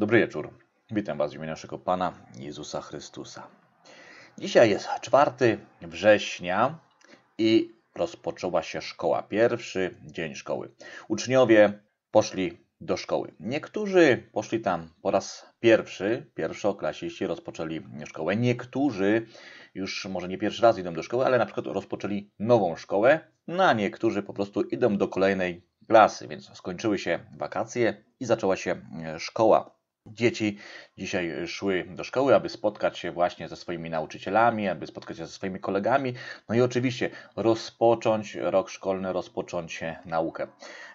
Dobry wieczór. Witam Was w imieniu naszego Pana Jezusa Chrystusa. Dzisiaj jest 4 września i rozpoczęła się szkoła. Pierwszy dzień szkoły. Uczniowie poszli do szkoły. Niektórzy poszli tam po raz pierwszy, pierwszoklasiści rozpoczęli szkołę. Niektórzy już może nie pierwszy raz idą do szkoły, ale na przykład rozpoczęli nową szkołę, no a niektórzy po prostu idą do kolejnej klasy, więc skończyły się wakacje i zaczęła się szkoła. Dzieci dzisiaj szły do szkoły, aby spotkać się właśnie ze swoimi nauczycielami, aby spotkać się ze swoimi kolegami, no i oczywiście rozpocząć rok szkolny, rozpocząć naukę.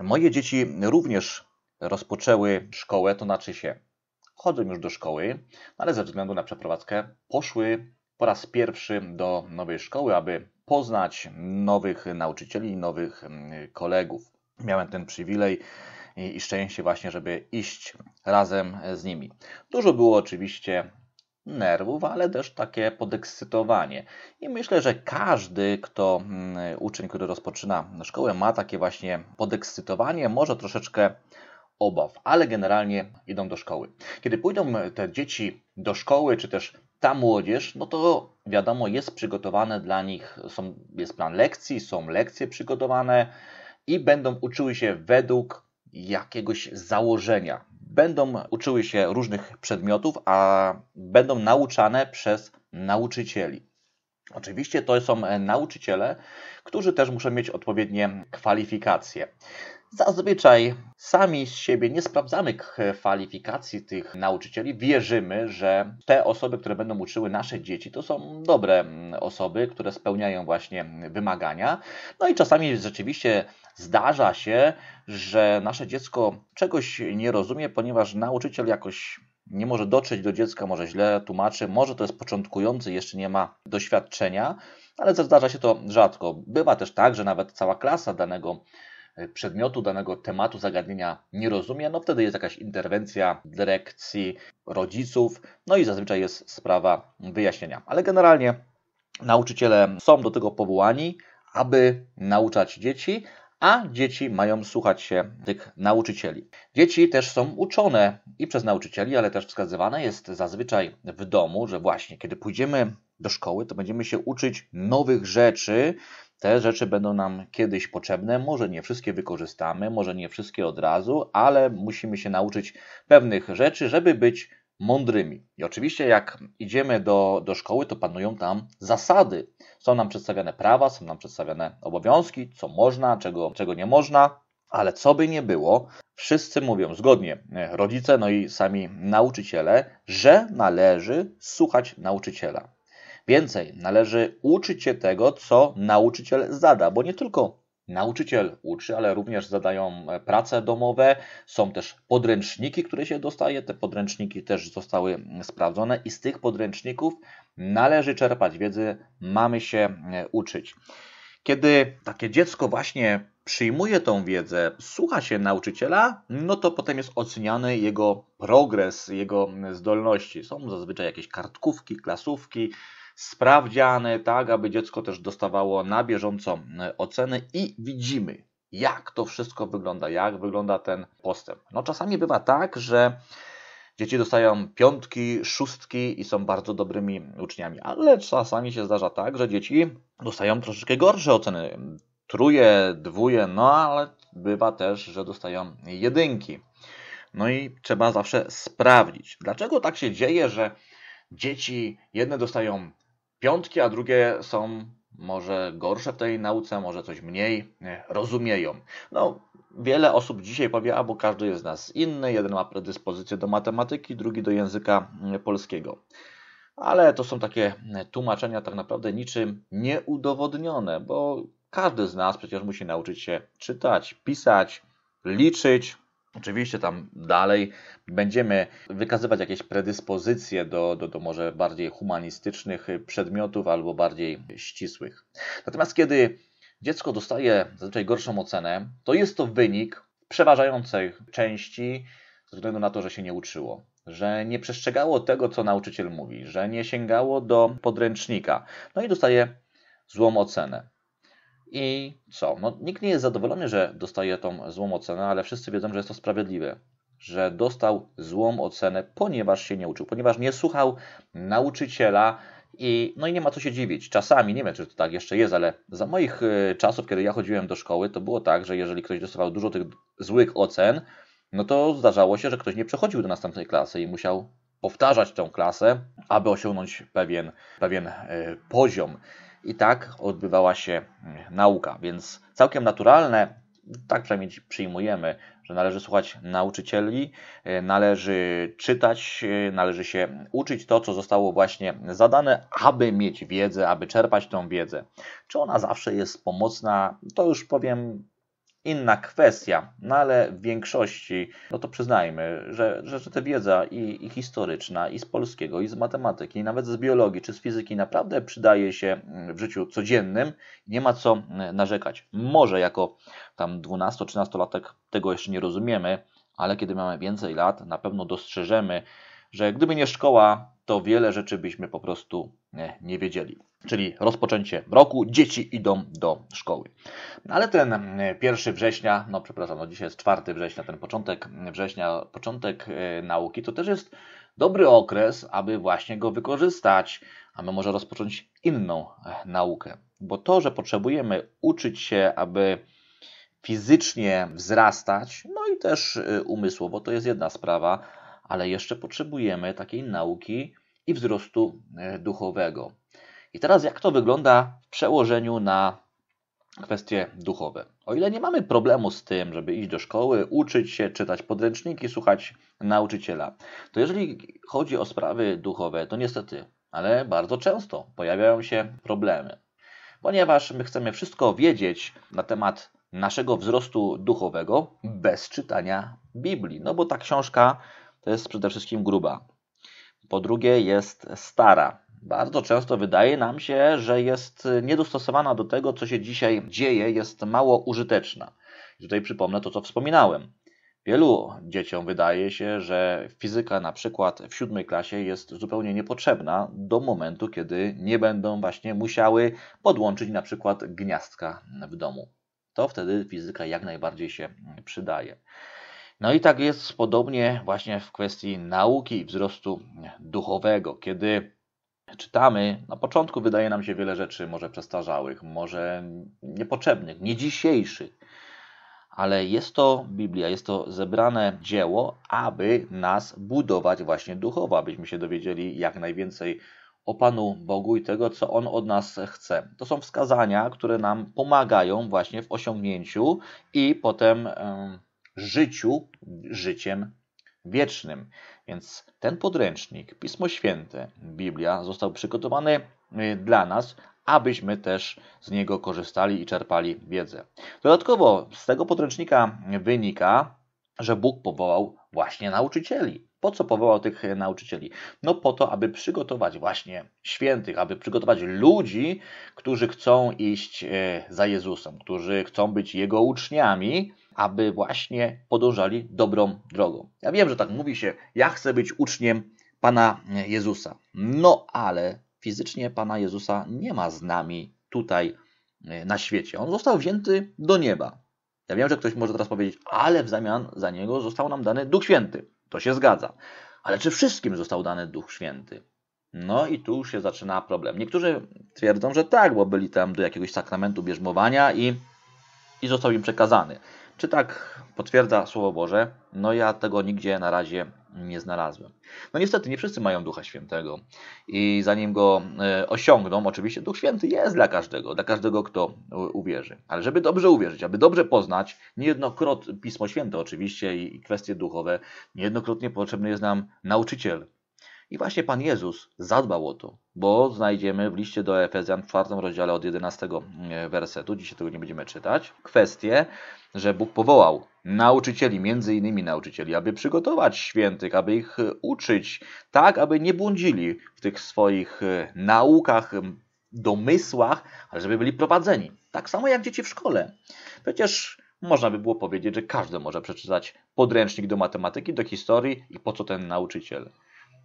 Moje dzieci również rozpoczęły szkołę, to znaczy się chodzą już do szkoły, no ale ze względu na przeprowadzkę poszły po raz pierwszy do nowej szkoły, aby poznać nowych nauczycieli, nowych mm, kolegów. Miałem ten przywilej i, i szczęście właśnie, żeby iść razem e, z nimi. Dużo było oczywiście nerwów, ale też takie podekscytowanie. I myślę, że każdy, kto mm, uczeń, który rozpoczyna szkołę, ma takie właśnie podekscytowanie, może troszeczkę obaw, ale generalnie idą do szkoły. Kiedy pójdą e, te dzieci do szkoły, czy też ta młodzież, no to wiadomo, jest przygotowane dla nich, są, jest plan lekcji, są lekcje przygotowane i będą uczyły się według jakiegoś założenia. Będą uczyły się różnych przedmiotów, a będą nauczane przez nauczycieli. Oczywiście to są nauczyciele, którzy też muszą mieć odpowiednie kwalifikacje. Zazwyczaj sami z siebie nie sprawdzamy kwalifikacji tych nauczycieli. Wierzymy, że te osoby, które będą uczyły nasze dzieci, to są dobre mm, osoby, które spełniają właśnie wymagania. No i czasami rzeczywiście zdarza się, że nasze dziecko czegoś nie rozumie, ponieważ nauczyciel jakoś nie może dotrzeć do dziecka, może źle tłumaczy, może to jest początkujący, jeszcze nie ma doświadczenia, ale zdarza się to rzadko. Bywa też tak, że nawet cała klasa danego E, przedmiotu, danego tematu, zagadnienia nie rozumie, no wtedy jest jakaś interwencja dyrekcji, rodziców, no i zazwyczaj jest sprawa wyjaśnienia. Ale generalnie nauczyciele są do tego powołani, aby nauczać dzieci, a dzieci mają słuchać się tych nauczycieli. Dzieci też są uczone i przez nauczycieli, ale też wskazywane jest zazwyczaj w domu, że właśnie kiedy pójdziemy do szkoły, to będziemy się uczyć nowych rzeczy, te rzeczy będą nam kiedyś potrzebne, może nie wszystkie wykorzystamy, może nie wszystkie od razu, ale musimy się nauczyć pewnych rzeczy, żeby być mądrymi. I oczywiście, jak idziemy do, do szkoły, to panują tam zasady. Są nam przedstawiane prawa, są nam przedstawiane obowiązki, co można, czego, czego nie można, ale co by nie było, wszyscy mówią zgodnie, e, rodzice, no i sami nauczyciele, że należy słuchać nauczyciela. Więcej, należy uczyć się tego, co nauczyciel zada, bo nie tylko nauczyciel uczy, ale również zadają e, prace domowe, są też podręczniki, które się dostaje, te podręczniki też zostały sprawdzone i z tych podręczników należy czerpać wiedzy, mamy się uczyć. Kiedy takie dziecko właśnie przyjmuje tą wiedzę, słucha się nauczyciela, no to potem jest oceniany jego progres, jego zdolności. Są zazwyczaj jakieś kartkówki, klasówki, sprawdziane, tak, aby dziecko też dostawało na bieżąco e, oceny i widzimy, jak to wszystko wygląda, jak wygląda ten postęp. No czasami bywa tak, że Dzieci dostają piątki, szóstki i są bardzo dobrymi uczniami, ale czasami się zdarza tak, że dzieci dostają troszeczkę gorsze oceny. Truje, dwuje, no ale bywa też, że dostają jedynki. No i trzeba zawsze sprawdzić, dlaczego tak się dzieje, że dzieci jedne dostają piątki, a drugie są może gorsze w tej nauce, może coś mniej rozumieją. No, wiele osób dzisiaj powie, a bo każdy jest z nas inny, jeden ma predyspozycję do matematyki, drugi do języka polskiego. Ale to są takie tłumaczenia tak naprawdę niczym nieudowodnione, bo każdy z nas przecież musi nauczyć się czytać, pisać, liczyć, Oczywiście tam dalej będziemy wykazywać jakieś predyspozycje do, do, do może bardziej humanistycznych przedmiotów albo bardziej ścisłych. Natomiast kiedy dziecko dostaje zazwyczaj gorszą ocenę, to jest to wynik przeważającej części ze względu na to, że się nie uczyło, że nie przestrzegało tego, co nauczyciel mówi, że nie sięgało do podręcznika, no i dostaje złą ocenę. I co? No, nikt nie jest zadowolony, że dostaje tą złą ocenę, ale wszyscy wiedzą, że jest to sprawiedliwe. Że dostał złą ocenę, ponieważ się nie uczył, ponieważ nie słuchał nauczyciela. I, no i nie ma co się dziwić. Czasami, nie wiem czy to tak jeszcze jest, ale za moich y, czasów, kiedy ja chodziłem do szkoły, to było tak, że jeżeli ktoś dostawał dużo tych złych ocen, no to zdarzało się, że ktoś nie przechodził do następnej klasy i musiał powtarzać tę klasę, aby osiągnąć pewien, pewien y, poziom i tak odbywała się mm, nauka. Więc całkiem naturalne, tak przynajmniej przyjmujemy, że należy słuchać nauczycieli, e, należy czytać, e, należy się uczyć to, co zostało właśnie zadane, aby mieć wiedzę, aby czerpać tą wiedzę. Czy ona zawsze jest pomocna, to już powiem inna kwestia, no ale w większości, no to przyznajmy, że, że, że ta wiedza i, i historyczna, i z polskiego, i z matematyki, i nawet z biologii, czy z fizyki naprawdę przydaje się mm, w życiu codziennym. Nie ma co mm, narzekać. Może jako tam 12-13-latek tego jeszcze nie rozumiemy, ale kiedy mamy więcej lat, na pewno dostrzeżemy, że gdyby nie szkoła, to wiele rzeczy byśmy po prostu e, nie wiedzieli. Czyli rozpoczęcie roku, dzieci idą do szkoły. No ale ten 1 e, września, no przepraszam, no dzisiaj jest 4 września, ten początek września, początek e, nauki, to też jest dobry okres, aby właśnie go wykorzystać, aby może rozpocząć inną naukę. Bo to, że potrzebujemy uczyć się, aby fizycznie wzrastać, no i też umysłowo, to jest jedna sprawa, ale jeszcze potrzebujemy takiej nauki i wzrostu e, duchowego. I teraz jak to wygląda w przełożeniu na kwestie duchowe. O ile nie mamy problemu z tym, żeby iść do szkoły, uczyć się, czytać podręczniki, słuchać nauczyciela, to jeżeli chodzi o sprawy duchowe, to niestety, ale bardzo często pojawiają się problemy, ponieważ my chcemy wszystko wiedzieć na temat naszego wzrostu duchowego bez czytania Biblii, no bo ta książka to jest przede wszystkim gruba po drugie jest stara. Bardzo często wydaje nam się, że jest niedostosowana do tego, co się dzisiaj dzieje, jest mało użyteczna. I tutaj przypomnę to, co wspominałem. Wielu dzieciom wydaje się, że fizyka na przykład w siódmej klasie jest zupełnie niepotrzebna do momentu, kiedy nie będą właśnie musiały podłączyć na przykład gniazdka w domu. To wtedy fizyka jak najbardziej się przydaje. No i tak jest podobnie właśnie w kwestii nauki i wzrostu duchowego, kiedy czytamy, na początku wydaje nam się wiele rzeczy może przestarzałych, może niepotrzebnych, nie dzisiejszych, ale jest to Biblia, jest to zebrane dzieło, aby nas budować właśnie duchowo, abyśmy się dowiedzieli jak najwięcej o Panu Bogu i tego, co On od nas chce. To są wskazania, które nam pomagają właśnie w osiągnięciu i potem życiu życiem wiecznym. Więc ten podręcznik, Pismo Święte, Biblia został przygotowany y, dla nas, abyśmy też z niego korzystali i czerpali wiedzę. Dodatkowo z tego podręcznika wynika, że Bóg powołał właśnie nauczycieli. Po co powołał tych nauczycieli? No po to, aby przygotować właśnie świętych, aby przygotować ludzi, którzy chcą iść y, za Jezusem, którzy chcą być Jego uczniami, aby właśnie podążali dobrą drogą. Ja wiem, że tak mówi się, ja chcę być uczniem Pana Jezusa. No ale fizycznie Pana Jezusa nie ma z nami tutaj e, na świecie. On został wzięty do nieba. Ja wiem, że ktoś może teraz powiedzieć, ale w zamian za niego został nam dany Duch Święty. To się zgadza. Ale czy wszystkim został dany Duch Święty? No i tu się zaczyna problem. Niektórzy twierdzą, że tak, bo byli tam do jakiegoś sakramentu bierzmowania i, i został im przekazany. Czy tak potwierdza Słowo Boże? No ja tego nigdzie na razie nie znalazłem. No niestety nie wszyscy mają Ducha Świętego i zanim go e, osiągną, oczywiście Duch Święty jest dla każdego, dla każdego kto uwierzy. Ale żeby dobrze uwierzyć, aby dobrze poznać, niejednokrotnie Pismo Święte oczywiście i kwestie duchowe, niejednokrotnie potrzebny jest nam nauczyciel, i właśnie Pan Jezus zadbał o to, bo znajdziemy w liście do Efezjan w czwartym rozdziale od 11 e, wersetu, dzisiaj tego nie będziemy czytać, kwestię, że Bóg powołał nauczycieli, między innymi nauczycieli, aby przygotować świętych, aby ich e, uczyć, tak aby nie błądzili w tych swoich e, naukach, domysłach, ale żeby byli prowadzeni. Tak samo jak dzieci w szkole. Przecież można by było powiedzieć, że każdy może przeczytać podręcznik do matematyki, do historii i po co ten nauczyciel.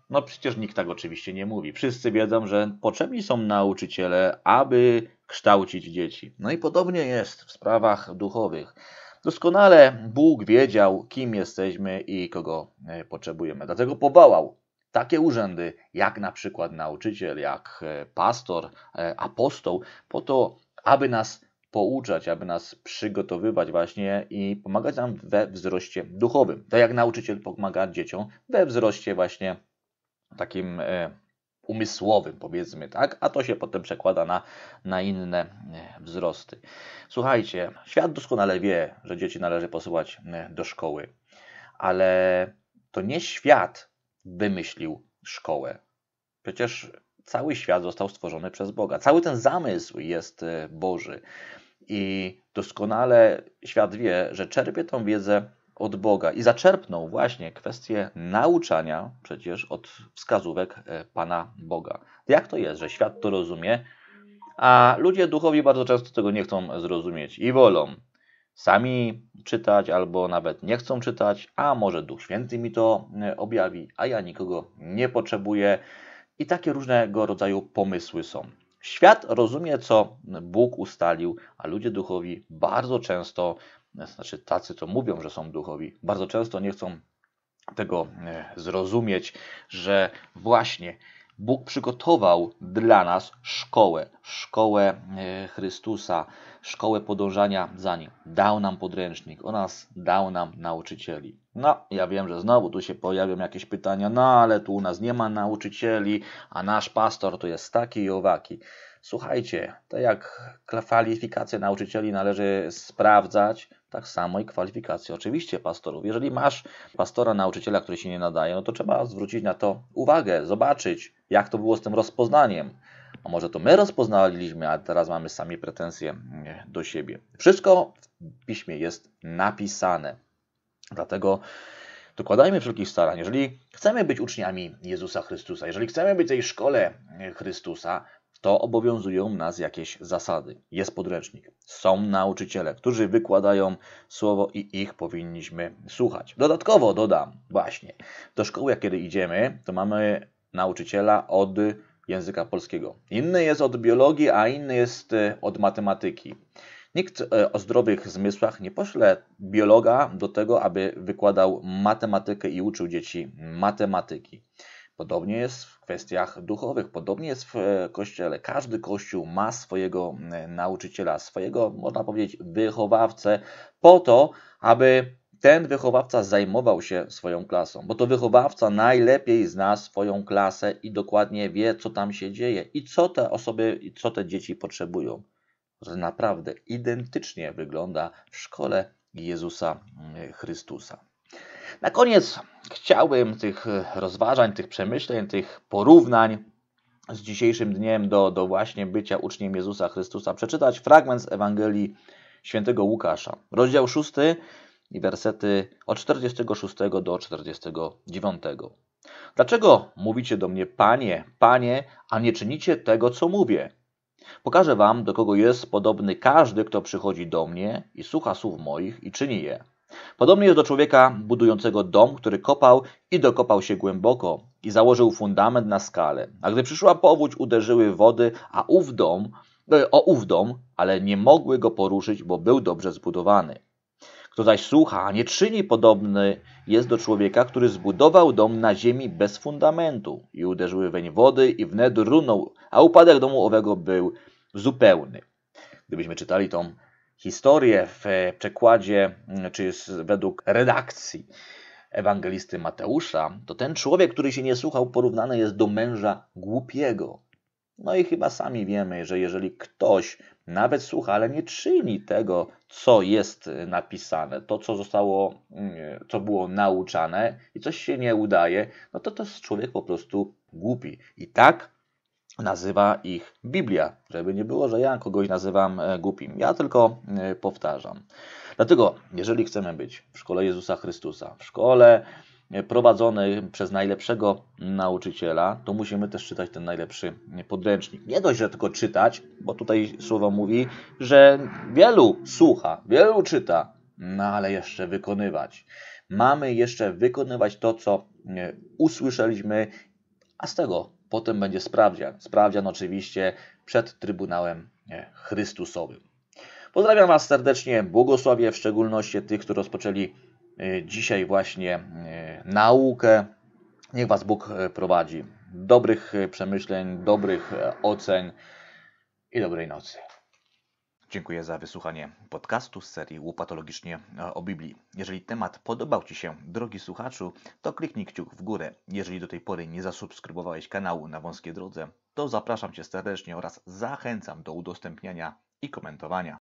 No przecież nikt tak oczywiście nie mówi. Wszyscy wiedzą, że potrzebni są nauczyciele, aby kształcić dzieci. No i podobnie jest w sprawach duchowych. Doskonale Bóg wiedział, kim jesteśmy i kogo e, potrzebujemy. Dlatego powołał takie urzędy, jak na przykład nauczyciel, jak e, pastor, e, apostoł, po to, aby nas pouczać, aby nas przygotowywać właśnie i pomagać nam we wzroście duchowym. Tak jak nauczyciel pomaga dzieciom we wzroście właśnie takim e, umysłowym, powiedzmy, tak? A to się potem przekłada na, na inne e, wzrosty. Słuchajcie, świat doskonale wie, że dzieci należy posyłać e, do szkoły, ale to nie świat wymyślił szkołę. Przecież cały świat został stworzony przez Boga. Cały ten zamysł jest Boży. I doskonale świat wie, że czerpie tą wiedzę od Boga i zaczerpnął właśnie kwestię nauczania przecież od wskazówek e, Pana Boga. Jak to jest, że świat to rozumie, a ludzie duchowi bardzo często tego nie chcą zrozumieć i wolą sami czytać, albo nawet nie chcą czytać, a może Duch Święty mi to e, objawi, a ja nikogo nie potrzebuję. I takie różnego rodzaju pomysły są. Świat rozumie, co Bóg ustalił, a ludzie duchowi bardzo często znaczy tacy, co mówią, że są duchowi, bardzo często nie chcą tego e, zrozumieć, że właśnie Bóg przygotował dla nas szkołę, szkołę e, Chrystusa, szkołę podążania za Nim. Dał nam podręcznik, o nas dał nam nauczycieli. No, ja wiem, że znowu tu się pojawią jakieś pytania, no ale tu u nas nie ma nauczycieli, a nasz pastor to jest taki i owaki. Słuchajcie, tak jak kwalifikacje nauczycieli należy sprawdzać, tak samo i kwalifikacje. Oczywiście pastorów. Jeżeli masz pastora, nauczyciela, który się nie nadaje, no to trzeba zwrócić na to uwagę, zobaczyć, jak to było z tym rozpoznaniem. A może to my rozpoznaliśmy, a teraz mamy sami pretensje mm, do siebie. Wszystko w piśmie jest napisane. Dlatego dokładajmy wszelkich starań. Jeżeli chcemy być uczniami Jezusa Chrystusa, jeżeli chcemy być w tej szkole Chrystusa, to obowiązują nas jakieś zasady. Jest podręcznik, są nauczyciele, którzy wykładają słowo i ich powinniśmy słuchać. Dodatkowo dodam, właśnie, do szkoły, jak kiedy idziemy, to mamy nauczyciela od języka polskiego. Inny jest od biologii, a inny jest e, od matematyki. Nikt e, o zdrowych zmysłach nie pośle biologa do tego, aby wykładał matematykę i uczył dzieci matematyki. Podobnie jest w kwestiach duchowych, podobnie jest w e, kościele. Każdy kościół ma swojego e, nauczyciela, swojego, można powiedzieć, wychowawcę, po to, aby ten wychowawca zajmował się swoją klasą, bo to wychowawca najlepiej zna swoją klasę i dokładnie wie, co tam się dzieje i co te osoby, i co te dzieci potrzebują. To znaczy, naprawdę identycznie wygląda w szkole Jezusa mm, Chrystusa. Na koniec chciałbym tych e, rozważań, tych przemyśleń, tych porównań z dzisiejszym dniem do, do właśnie bycia uczniem Jezusa Chrystusa przeczytać fragment z Ewangelii świętego Łukasza, rozdział 6 i wersety od 46 do 49. Dlaczego mówicie do mnie, panie, panie, a nie czynicie tego, co mówię? Pokażę wam, do kogo jest podobny każdy, kto przychodzi do mnie i słucha słów moich i czyni je. Podobnie jest do człowieka budującego dom, który kopał i dokopał się głęboko i założył fundament na skalę. A gdy przyszła powódź, uderzyły wody, a ów dom, e, o ów dom, ale nie mogły go poruszyć, bo był dobrze zbudowany. Kto zaś słucha, a nie czyni podobny jest do człowieka, który zbudował dom na ziemi bez fundamentu i uderzyły weń wody i wnet runął, a upadek domu owego był zupełny. Gdybyśmy czytali tą historię w e, przekładzie, mm, czy jest według redakcji ewangelisty Mateusza, to ten człowiek, który się nie słuchał, porównany jest do męża głupiego. No i chyba sami wiemy, że jeżeli ktoś nawet słucha, ale nie czyni tego, co jest e, napisane, to, co zostało, mm, e, co było nauczane i coś się nie udaje, no to to jest człowiek po prostu głupi. I tak nazywa ich Biblia. Żeby nie było, że ja kogoś nazywam e, głupim. Ja tylko e, powtarzam. Dlatego, jeżeli chcemy być w szkole Jezusa Chrystusa, w szkole e, prowadzonej przez najlepszego nauczyciela, to musimy też czytać ten najlepszy podręcznik. Nie dość, że tylko czytać, bo tutaj słowo mówi, że wielu słucha, wielu czyta, no ale jeszcze wykonywać. Mamy jeszcze wykonywać to, co usłyszeliśmy, a z tego Potem będzie sprawdzian. Sprawdzian oczywiście przed Trybunałem e, Chrystusowym. Pozdrawiam Was serdecznie, błogosławię w szczególności tych, którzy rozpoczęli e, dzisiaj właśnie e, naukę. Niech Was Bóg prowadzi. Dobrych przemyśleń, dobrych ocen i dobrej nocy. Dziękuję za wysłuchanie podcastu z serii Łopatologicznie e, o Biblii. Jeżeli temat podobał Ci się, drogi słuchaczu, to kliknij kciuk w górę. Jeżeli do tej pory nie zasubskrybowałeś kanału na wąskiej drodze, to zapraszam Cię serdecznie oraz zachęcam do udostępniania i komentowania.